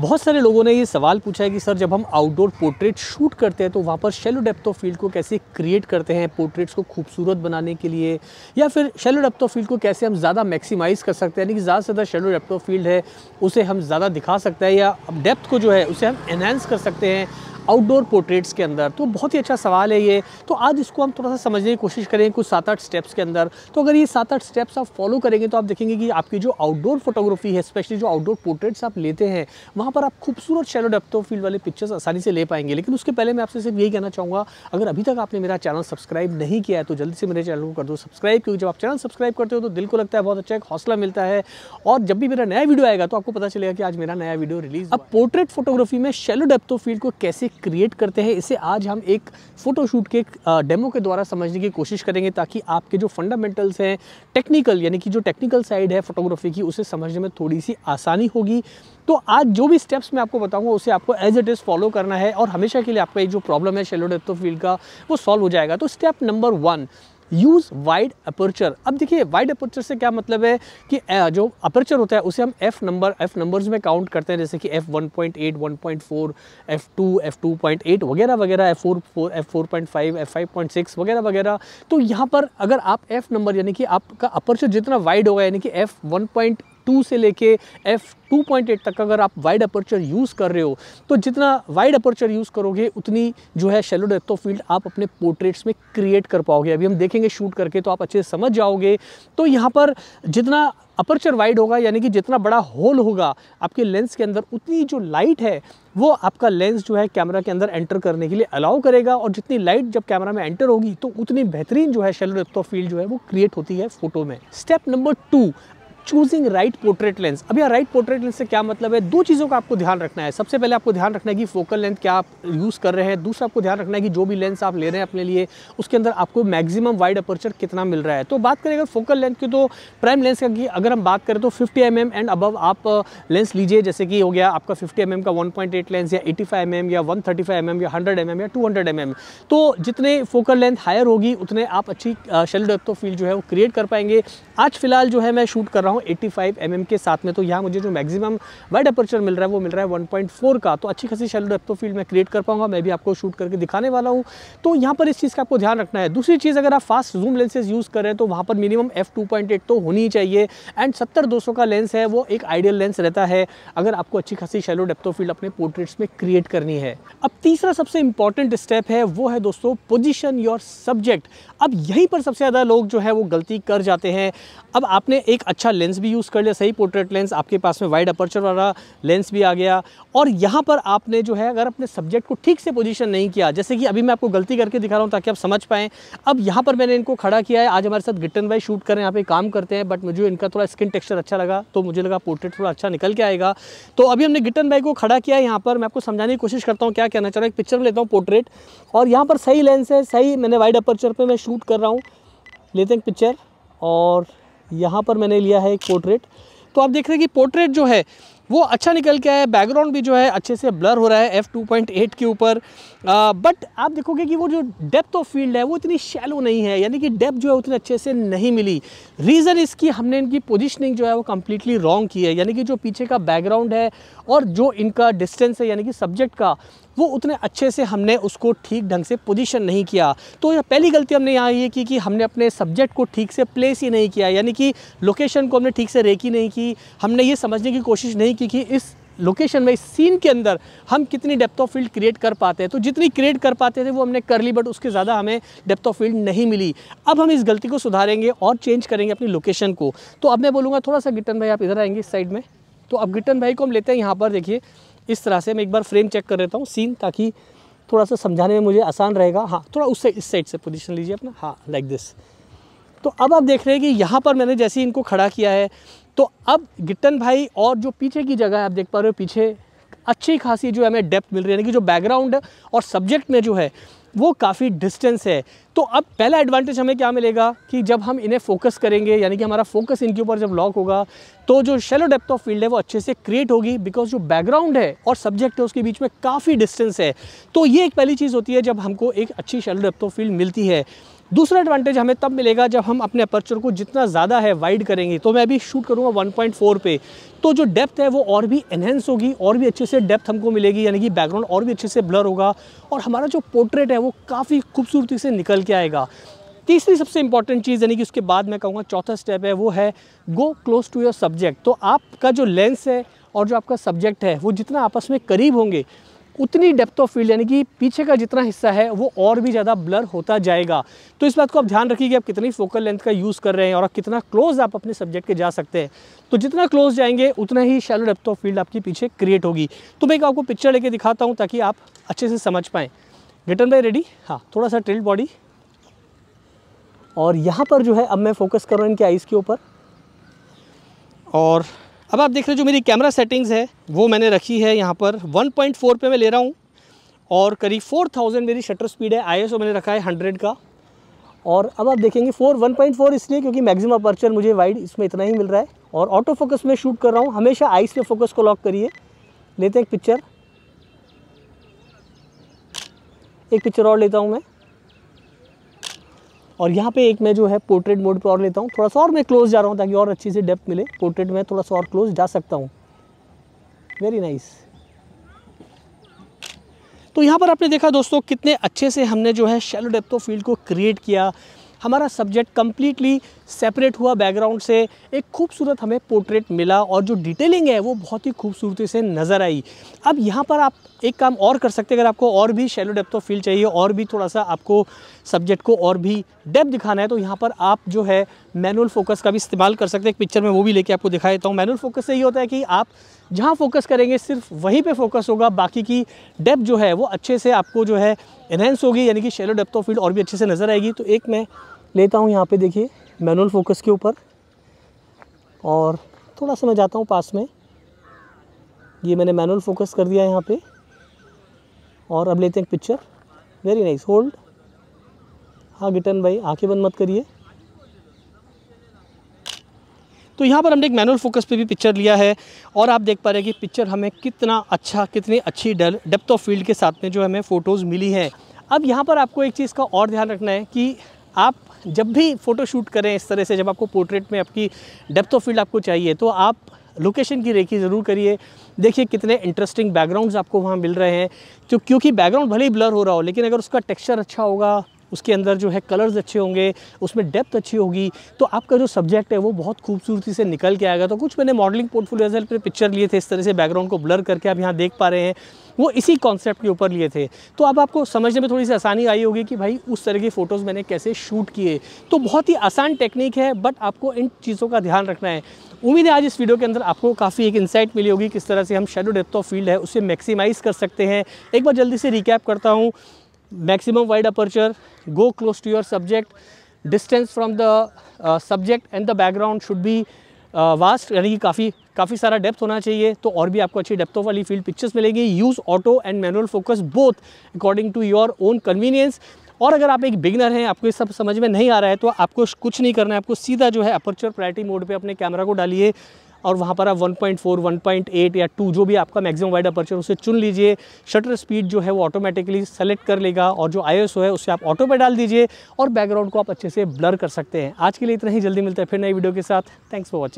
बहुत सारे लोगों ने ये सवाल पूछा है कि सर जब हम आउटडोर पोर्ट्रेट शूट करते हैं तो वहाँ पर शेलो डेप्थ ऑफ फील्ड को कैसे क्रिएट करते हैं पोर्ट्रेट्स को खूबसूरत बनाने के लिए या फिर शेलो डेप्थ ऑफ फील्ड को कैसे हम ज़्यादा मैक्सिमाइज़ कर सकते हैं यानी कि ज़्यादा से ज़्यादा शेलो डेप्थ ऑफ फील्ड है उसे हम ज़्यादा दिखा सकते हैं या डेप्थ को जो है उसे हम एनहेंस कर सकते हैं आउटडोर पोर्ट्रेट्स के अंदर तो बहुत ही अच्छा सवाल है ये तो आज इसको हम थोड़ा सा समझने की कोशिश करेंगे कुछ सात आठ स्टेप्स के अंदर तो अगर ये सात आठ स्टेप्स आप फॉलो करेंगे तो आप देखेंगे कि आपकी जो आउटडोर फोटोग्राफी है स्पेशली जो आउटडोर पोर्ट्रेट्स आप लेते हैं वहाँ पर आप खूबसूरत शेलो डेप्थो फील्ड वाले पिक्चर्स आसानी से ले पाएंगे लेकिन उसके पहले मैं आपसे सिर्फ यही कहना चाहूँगा अगर अभी तक आपने मेरा चैनल सब्सक्राइब नहीं किया है तो जल्दी से मेरे चैनल को कर दो सब्सक्राइब क्योंकि जब आप चैनल सब्सक्राइब करते हो तो दिल को लगता है बहुत अच्छा एक हौसला मिलता है और जब भी मेरा नया वीडियो आएगा तो आपको पता चलेगा कि आज मेरा नया वीडियो रिलीज अब पोर्ट्रेट फोटोग्राफी में शेलो डेप्थो फील्ड को कैसे क्रिएट करते हैं इसे आज हम एक फ़ोटोशूट के डेमो के द्वारा समझने की कोशिश करेंगे ताकि आपके जो फंडामेंटल्स हैं टेक्निकल यानी कि जो टेक्निकल साइड है फोटोग्राफी की उसे समझने में थोड़ी सी आसानी होगी तो आज जो भी स्टेप्स मैं आपको बताऊंगा उसे आपको एज इट इज़ फॉलो करना है और हमेशा के लिए आपका एक जो प्रॉब्लम है शेलो फील्ड का वो सॉल्व हो जाएगा तो step number one use wide aperture अब देखिए वाइड अपर्चर से क्या मतलब है कि जो अपर्चर होता है उसे हम एफ़ नंबर एफ़ नंबर्स में काउंट करते हैं जैसे कि F one point eight one point four F two F two point eight वगैरह वगैरह F four four F four point five F five point six वगैरह वगैरह तो यहाँ पर अगर आप एफ़ नंबर यानी कि आपका अपर्चर जितना वाइड होगा यानी कि एफ़ वन पॉइंट टू से लेके एफ 2.8 तक अगर आप वाइड अपर्चर यूज़ कर रहे हो तो जितना वाइड अपर्चर यूज़ करोगे उतनी जो है शेलो डेप्थ ऑफ फील्ड आप अपने पोर्ट्रेट्स में क्रिएट कर पाओगे अभी हम देखेंगे शूट करके तो आप अच्छे से समझ जाओगे तो यहाँ पर जितना अपर्चर वाइड होगा यानी कि जितना बड़ा होल होगा आपके लेंस के अंदर उतनी जो लाइट है वो आपका लेंस जो है कैमरा के अंदर एंटर करने के लिए अलाउ करेगा और जितनी लाइट जब कैमरा में एंटर होगी तो उतनी बेहतरीन जो है शेलो डेप्थ ऑफ फील्ड जो है वो क्रिएट होती है फोटो में step number two choosing right portrait lens अब यहाँ राइट पोर्ट्रेट लेंस से क्या मतलब है दो चीज़ों का आपको ध्यान रखना है सबसे पहले आपको ध्यान रखना है कि फोकल लेंथ क्या आप यूज़ कर रहे हैं दूसरा आपको ध्यान रखना है कि जो भी लेंस आप ले रहे हैं अपने लिए उसके अंदर आपको मैक्सिमम वाइड अपर्चर कितना मिल रहा है तो बात करें अगर फोकल लेंथ की तो प्राइम लेंस का अगर हम बात करें तो fifty M mm and above आप लेंस लीजिए जैसे कि हो गया आपका फिफ्टी एम mm का वन पॉइंट एट लेंस या एटी फाइव एम या वन थर्टी फाइव एम या हंड्रेड एम mm या टू हंड्रेड एम तो जितने फोकल लेंथ हायर होगी उतने आप अच्छी शेल डेप्थ ऑफ फील्ड जो है वो क्रिएट कर पाएंगे आज फिलहाल जो है मैं शूट कर रहा हूँ हूँ 85 फाइव mm के साथ में तो यहाँ मुझे जो मैक्सिमम वाइड अपर्चर मिल रहा है वो मिल रहा है 1.4 का तो अच्छी खासी शेलो डेप्थ ऑफ फील्ड मैं क्रिएट कर पाऊंगा मैं भी आपको शूट करके दिखाने वाला हूँ तो यहाँ पर इस चीज़ का आपको ध्यान रखना है दूसरी चीज़ अगर आप फास्ट जूम लेंसेज यूज़ करें तो वहाँ पर मिनिमम एफ तो होनी ही चाहिए एंड सत्तर दो का लेंस है वो एक आइडियल लेंस रहता है अगर आपको अच्छी खासी शेलो डेप्थ ऑफ फील्ड अपने पोर्ट्रेट्स में क्रिएट करनी है अब तीसरा सबसे इंपॉर्टेंट स्टेप है वो है दोस्तों पोजिशन योर सब्जेक्ट अब यहीं पर सबसे ज़्यादा लोग जो है वो गलती कर जाते हैं अब आपने एक अच्छा लेंस भी यूज़ कर लिया सही पोर्ट्रेट लेंस आपके पास में वाइड अपर्चर वाला लेंस भी आ गया और यहाँ पर आपने जो है अगर अपने सब्जेक्ट को ठीक से पोजीशन नहीं किया जैसे कि अभी मैं आपको गलती करके दिखा रहा हूँ ताकि आप समझ पाएँ अब यहाँ पर मैंने इनको खड़ा किया है आज हमारे साथ गिटन भाई शूट करें यहाँ पर काम करते हैं बट मुझे इनका थोड़ा स्किन टेक्स्चर अच्छा लगा तो मुझे लगा पोर्ट्रेट थोड़ा अच्छा निकल के आएगा तो अभी हमने गिटन भाई को खड़ा किया है यहाँ पर मैं आपको समझाने की कोशिश करता हूँ क्या कहना चाह रहा एक पिक्चर में लेता हूँ पोर्ट्रेट और यहाँ पर सही लेंस है सही मैंने वाइड अपर्चर पर मैं शूट कर रहा हूँ लेते हैं पिक्चर और यहाँ पर मैंने लिया है एक पोर्ट्रेट तो आप देख रहे हैं कि पोर्ट्रेट जो है वो अच्छा निकल के आया बैकग्राउंड भी जो है अच्छे से ब्लर हो रहा है एफ़ टू पॉइंट एट के ऊपर बट आप देखोगे कि वो जो डेप्थ ऑफ फील्ड है वो इतनी शैलो नहीं है यानी कि डेप्थ जो है उतने अच्छे से नहीं मिली रीज़न इसकी हमने इनकी पोजिशनिंग जो है वो कम्प्लीटली रॉन्ग की है यानी कि जो पीछे का बैकग्राउंड है और जो इनका डिस्टेंस है यानी कि सब्जेक्ट का वो उतने अच्छे से हमने उसको ठीक ढंग से पोजीशन नहीं किया तो यह पहली गलती हमने यहाँ ये की कि हमने अपने सब्जेक्ट को ठीक से प्लेस ही नहीं किया यानी कि लोकेशन को हमने ठीक से रेकी नहीं की हमने ये समझने की कोशिश नहीं की कि इस लोकेशन में इस सीन के अंदर हम कितनी डेप्थ ऑफ फील्ड क्रिएट कर पाते हैं तो जितनी क्रिएट कर पाते थे वो हमने कर ली बट उसके ज़्यादा हमें डेप्थ ऑफ फील्ड नहीं मिली अब हम इस गलती को सुधारेंगे और चेंज करेंगे अपनी लोकेशन को तो अब मैं बोलूँगा थोड़ा सा गिटन भाई आप इधर आएंगे इस साइड में तो अब गिटन भाई को हम लेते हैं यहाँ पर देखिए इस तरह से मैं एक बार फ्रेम चेक कर लेता हूँ सीन ताकि थोड़ा सा समझाने में मुझे आसान रहेगा हाँ थोड़ा उससे इस साइड से पोजीशन लीजिए अपना हाँ लाइक like दिस तो अब आप देख रहे हैं कि यहाँ पर मैंने जैसे ही इनको खड़ा किया है तो अब गिट्टन भाई और जो पीछे की जगह है आप देख पा रहे हो पीछे अच्छी खासी जो हमें डेप्थ मिल रही है यानी कि जो बैकग्राउंड है और सब्जेक्ट में जो है वो काफ़ी डिस्टेंस है तो अब पहला एडवांटेज हमें क्या मिलेगा कि जब हम इन्हें फोकस करेंगे यानी कि हमारा फोकस इनके ऊपर जब लॉक होगा तो जो शेलो डेप्थ ऑफ फील्ड है वो अच्छे से क्रिएट होगी बिकॉज जो बैकग्राउंड है और सब्जेक्ट है उसके बीच में काफ़ी डिस्टेंस है तो ये एक पहली चीज़ होती है जब हमको एक अच्छी शेलो डेप्थ ऑफ फील्ड मिलती है दूसरा एडवांटेज हमें तब मिलेगा जब हम अपने अपर्चर को जितना ज़्यादा है वाइड करेंगे तो मैं अभी शूट करूँगा 1.4 पे तो जो डेप्थ है वो और भी इन्हेंस होगी और भी अच्छे से डेप्थ हमको मिलेगी यानी कि बैकग्राउंड और भी अच्छे से ब्लर होगा और हमारा जो पोर्ट्रेट है वो काफ़ी खूबसूरती से निकल के आएगा तीसरी सबसे इंपॉर्टेंट चीज़ यानी कि उसके बाद मैं कहूँगा चौथा स्टेप है वो है go close to your subject तो आपका जो लेंस है और जो आपका सब्जेक्ट है वो जितना आपस में करीब होंगे उतनी डेप्थ ऑफ फील्ड यानी कि पीछे का जितना हिस्सा है वो और भी ज़्यादा ब्लर होता जाएगा तो इस बात को आप ध्यान रखिए कि आप कितनी फोकल लेंथ का यूज़ कर रहे हैं और आप कितना क्लोज आप अपने सब्जेक्ट के जा सकते हैं तो जितना क्लोज जाएंगे उतना ही शैलो डेप्थ ऑफ फील्ड आपके पीछे क्रिएट होगी तो मैं आपको पिक्चर लेके दिखाता हूँ ताकि आप अच्छे से समझ पाएँ रिटर्न बाई रेडी हाँ थोड़ा सा ट्रिल्ड बॉडी और यहाँ पर जो है अब मैं फोकस कर रहा हूँ इनके आइज़ के ऊपर और अब आप देख रहे हो जो मेरी कैमरा सेटिंग्स है वो मैंने रखी है यहाँ पर 1.4 पे मैं ले रहा हूँ और करीब 4000 मेरी शटर स्पीड है आई मैंने रखा है हंड्रेड का और अब आप देखेंगे फोर वन पॉइंट फोर इसलिए क्योंकि मैक्सिमम अपर्चर मुझे वाइड इसमें इतना ही मिल रहा है और ऑटो फोकस में शूट कर रहा हूँ हमेशा आइस में फोकस को लॉक करिए लेते हैं एक पिक्चर एक पिक्चर और लेता हूँ मैं और यहाँ पे एक मैं जो है पोर्ट्रेट मोड पर और लेता हूँ थोड़ा सा और मैं क्लोज जा रहा हूँ ताकि और अच्छी से डेप्थ मिले पोर्ट्रेट में थोड़ा सा और क्लोज जा सकता हूँ वेरी नाइस तो यहाँ पर आपने देखा दोस्तों कितने अच्छे से हमने जो है शेलो डेप्थ ऑफ फील्ड को क्रिएट किया हमारा सब्जेक्ट कम्प्लीटली सेपरेट हुआ बैकग्राउंड से एक खूबसूरत हमें पोर्ट्रेट मिला और जो डिटेलिंग है वो बहुत ही खूबसूरती से नज़र आई अब यहाँ पर आप एक काम और कर सकते हैं अगर आपको और भी शेलो डेप्थ ऑफ फील्ड चाहिए और भी थोड़ा सा आपको सब्जेक्ट को और भी डेप्थ दिखाना है तो यहाँ पर आप जो है मैनुअल फोकस का भी इस्तेमाल कर सकते हैं पिक्चर में वो भी लेके आपको दिखा देता हूँ मैनुअल फोकस से ही होता है कि आप जहाँ फोकस करेंगे सिर्फ वहीं पे फोकस होगा बाकी की डेप्थ जो है वो अच्छे से आपको जो है इन्हेंस होगी यानी कि शेलो डेप्थ ऑफ फील्ड और भी अच्छे से नज़र आएगी तो एक मैं लेता हूँ यहाँ पर देखिए मैनुअल फोकस के ऊपर और थोड़ा सा मैं जाता हूँ पास में ये मैंने मैनुअल फोकस कर दिया है यहाँ पर और अब लेते हैं एक पिक्चर वेरी नाइस होल्ड हाँ गिटन भाई आँखें बंद मत करिए तो यहाँ पर हमने एक मैनुअल फोकस पे भी पिक्चर लिया है और आप देख पा रहे हैं कि पिक्चर हमें कितना अच्छा कितनी अच्छी डेप्थ ऑफ फील्ड के साथ में जो हमें फ़ोटोज़ मिली हैं अब यहाँ पर आपको एक चीज़ का और ध्यान रखना है कि आप जब भी फ़ोटो शूट करें इस तरह से जब आपको पोर्ट्रेट में आपकी डेप्थ ऑफ फील्ड आपको चाहिए तो आप लोकेशन की रेखी ज़रूर करिए देखिए कितने इंटरेस्टिंग बैकग्राउंड्स आपको वहाँ मिल रहे हैं तो क्योंकि बैकग्राउंड भले ही ब्लर हो रहा हो लेकिन अगर उसका टेक्सचर अच्छा होगा उसके अंदर जो है कलर्स अच्छे होंगे उसमें डेप्थ अच्छी होगी तो आपका जो सब्जेक्ट है वो बहुत खूबसूरती से निकल के आएगा तो कुछ मैंने मॉडलिंग पोर्टफोलियोज पर पिक्चर लिए थे इस तरह से बैकग्राउंड को ब्लर करके आप यहाँ देख पा रहे हैं वो इसी कॉन्सेप्ट के ऊपर लिए थे तो अब आपको समझने में थोड़ी सी आसानी आई होगी कि भाई उस तरह की फ़ोटोज़ मैंने कैसे शूट किए तो बहुत ही आसान टेक्निक है बट आपको इन चीज़ों का ध्यान रखना है उम्मीद है आज इस वीडियो के अंदर आपको काफ़ी एक इंसाइट मिली होगी किस तरह से हम शेडो डेप्थ ऑफ फील्ड है उसे मैक्सिमाइज़ कर सकते हैं एक बार जल्दी से रिकैप करता हूँ maximum wide aperture go close to your subject distance from the subject and the background should be vast यानी कि काफ़ी काफ़ी सारा डेप्थ होना चाहिए तो और भी आपको अच्छी डेप्थों वाली फील्ड पिक्चर्स मिलेंगी use auto and manual focus both according to your own convenience और अगर आप एक बिगनर हैं आपको ये सब समझ में नहीं आ रहा है तो आपको कुछ नहीं करना है आपको सीधा जो है अपर्चर प्रायरिटी मोड पे अपने कैमरा को डालिए और वहाँ पर आप 1.4, 1.8 या 2 जो भी आपका मैक्सिमम वाइड अपर्चर उसे चुन लीजिए शटर स्पीड जो है वो ऑटोमेटिकली सेलेक्ट कर लेगा और जो आई है उसे आप ऑटो पर डाल दीजिए और बैकग्राउंड को आप अच्छे से ब्लर कर सकते हैं आज के लिए इतना ही जल्दी मिलता है फिर नई वीडियो के साथ थैंक्स फॉर वॉचिंग